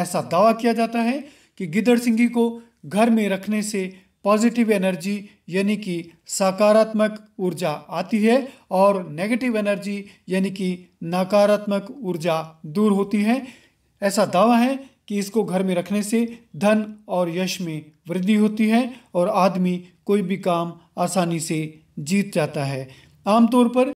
ऐसा दावा किया जाता है कि गिदड़ सिंगी को घर में रखने से पॉजिटिव एनर्जी यानी कि सकारात्मक ऊर्जा आती है और नेगेटिव एनर्जी यानी कि नकारात्मक ऊर्जा दूर होती है ऐसा दावा है कि इसको घर में रखने से धन और यश में वृद्धि होती है और आदमी कोई भी काम आसानी से जीत जाता है आमतौर पर